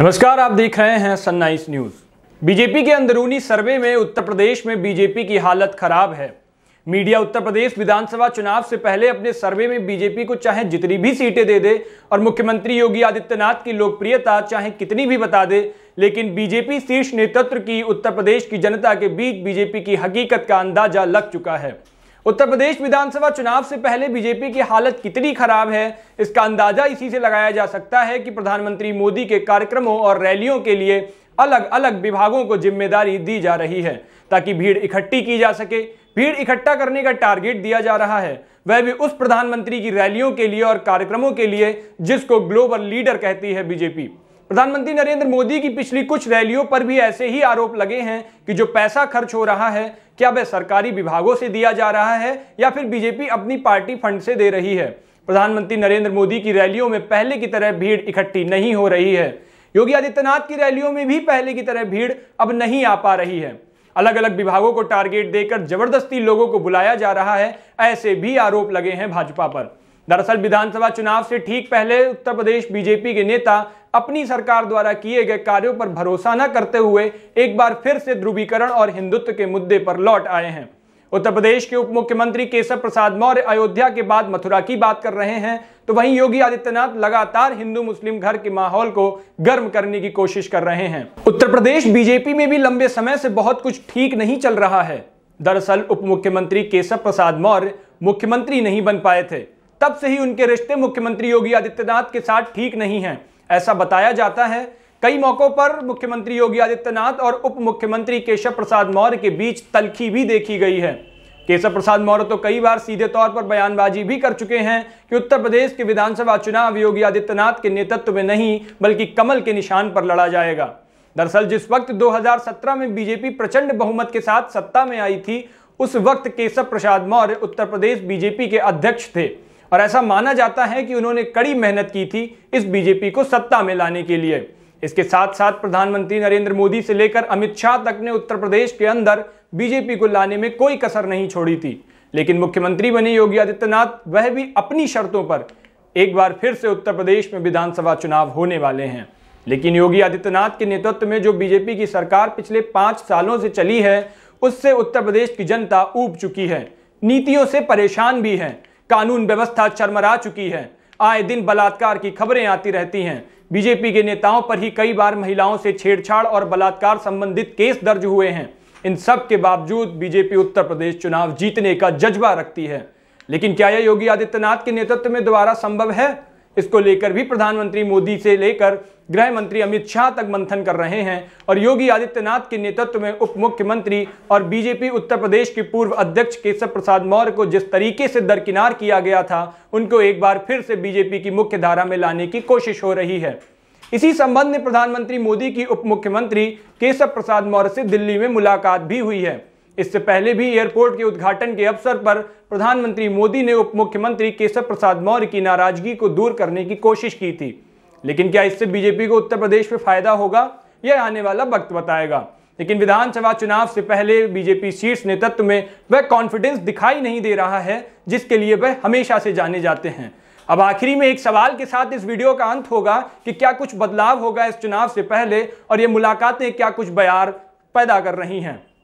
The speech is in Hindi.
नमस्कार आप देख रहे हैं सननाइज न्यूज बीजेपी के अंदरूनी सर्वे में उत्तर प्रदेश में बीजेपी की हालत खराब है मीडिया उत्तर प्रदेश विधानसभा चुनाव से पहले अपने सर्वे में बीजेपी को चाहे जितनी भी सीटें दे दे और मुख्यमंत्री योगी आदित्यनाथ की लोकप्रियता चाहे कितनी भी बता दे लेकिन बीजेपी शीर्ष नेतृत्व की उत्तर प्रदेश की जनता के बीच बीजेपी की हकीकत का अंदाजा लग चुका है उत्तर प्रदेश विधानसभा चुनाव से पहले बीजेपी की हालत कितनी खराब है इसका अंदाजा इसी से लगाया जा सकता है कि प्रधानमंत्री मोदी के कार्यक्रमों और रैलियों के लिए अलग अलग विभागों को जिम्मेदारी दी जा रही है ताकि भीड़ इकट्ठी की जा सके भीड़ इकट्ठा करने का टारगेट दिया जा रहा है वह भी उस प्रधानमंत्री की रैलियों के लिए और कार्यक्रमों के लिए जिसको ग्लोबल लीडर कहती है बीजेपी प्रधानमंत्री नरेंद्र मोदी की पिछली कुछ रैलियों पर भी ऐसे ही आरोप लगे हैं कि जो पैसा खर्च हो रहा है क्या वह सरकारी विभागों से दिया जा रहा है या फिर बीजेपी अपनी पार्टी फंड से दे रही है प्रधानमंत्री नरेंद्र मोदी की रैलियों में पहले की तरह भीड़ इकट्ठी नहीं हो रही है योगी आदित्यनाथ की रैलियों में भी पहले की तरह भीड़ अब नहीं आ पा रही है अलग अलग विभागों को टारगेट देकर जबरदस्ती लोगों को बुलाया जा रहा है ऐसे भी आरोप लगे हैं भाजपा पर दरअसल विधानसभा चुनाव से ठीक पहले उत्तर प्रदेश बीजेपी के नेता अपनी सरकार द्वारा किए गए कार्यों पर भरोसा न करते हुए एक बार फिर से ध्रुवीकरण और हिंदुत्व के मुद्दे पर लौट आए हैं उत्तर प्रदेश के उप मुख्यमंत्री केशव प्रसाद मौर्य अयोध्या के बाद मथुरा की बात कर रहे हैं तो वहीं योगी आदित्यनाथ लगातार हिंदू मुस्लिम घर के माहौल को गर्म करने की कोशिश कर रहे हैं उत्तर प्रदेश बीजेपी में भी लंबे समय से बहुत कुछ ठीक नहीं चल रहा है दरअसल उप मुख्यमंत्री केशव प्रसाद मौर्य मुख्यमंत्री नहीं बन पाए थे तब से ही उनके रिश्ते मुख्यमंत्री योगी आदित्यनाथ के साथ ठीक नहीं है ऐसा बताया जाता है कई मौकों पर मुख्यमंत्री योगी आदित्यनाथ और उप मुख्यमंत्री केशव प्रसाद मौर्य के बीच तलखी भी देखी गई है केशव प्रसाद मौर्य तो कई बार सीधे तौर पर बयानबाजी भी कर चुके हैं कि उत्तर प्रदेश के विधानसभा चुनाव योगी आदित्यनाथ के नेतृत्व में नहीं बल्कि कमल के निशान पर लड़ा जाएगा दरअसल जिस वक्त 2017 में बीजेपी प्रचंड बहुमत के साथ सत्ता में आई थी उस वक्त केशव प्रसाद मौर्य उत्तर प्रदेश बीजेपी के अध्यक्ष थे और ऐसा माना जाता है कि उन्होंने कड़ी मेहनत की थी इस बीजेपी को सत्ता में लाने के लिए इसके साथ साथ प्रधानमंत्री नरेंद्र मोदी से लेकर अमित शाह तक ने उत्तर प्रदेश के अंदर बीजेपी को लाने में कोई कसर नहीं छोड़ी थी लेकिन मुख्यमंत्री बने योगी आदित्यनाथ वह भी अपनी शर्तों पर एक बार फिर से उत्तर प्रदेश में विधानसभा चुनाव होने वाले हैं लेकिन योगी आदित्यनाथ के नेतृत्व में जो बीजेपी की सरकार पिछले पांच सालों से चली है उससे उत्तर प्रदेश की जनता ऊब चुकी है नीतियों से परेशान भी है कानून व्यवस्था चरमरा चुकी है आए दिन बलात्कार की खबरें आती रहती हैं बीजेपी के नेताओं पर ही कई बार महिलाओं से छेड़छाड़ और बलात्कार संबंधित केस दर्ज हुए हैं इन सब के बावजूद बीजेपी उत्तर प्रदेश चुनाव जीतने का जज्बा रखती है लेकिन क्या यह योगी आदित्यनाथ के नेतृत्व में दोबारा संभव है इसको लेकर भी प्रधानमंत्री मोदी से लेकर गृह मंत्री अमित शाह तक मंथन कर रहे हैं और योगी आदित्यनाथ के नेतृत्व में उप मुख्यमंत्री और बीजेपी उत्तर प्रदेश के पूर्व अध्यक्ष केशव प्रसाद मौर्य को जिस तरीके से दरकिनार किया गया था उनको एक बार फिर से बीजेपी की मुख्य धारा में लाने की कोशिश हो रही है इसी संबंध में प्रधानमंत्री मोदी की उप मुख्यमंत्री केशव प्रसाद मौर्य से दिल्ली में मुलाकात भी हुई है इससे पहले भी एयरपोर्ट के उद्घाटन के अवसर पर प्रधानमंत्री मोदी ने उप मुख्यमंत्री केशव प्रसाद मौर्य की नाराजगी को दूर करने की कोशिश की थी लेकिन क्या इससे बीजेपी को उत्तर प्रदेश में फायदा होगा यह आने वाला वक्त बताएगा लेकिन विधानसभा चुनाव से पहले बीजेपी शीर्ष नेतृत्व में वह कॉन्फिडेंस दिखाई नहीं दे रहा है जिसके लिए वह हमेशा से जाने जाते हैं अब आखिरी में एक सवाल के साथ इस वीडियो का अंत होगा कि क्या कुछ बदलाव होगा इस चुनाव से पहले और ये मुलाकातें क्या कुछ बयार पैदा कर रही हैं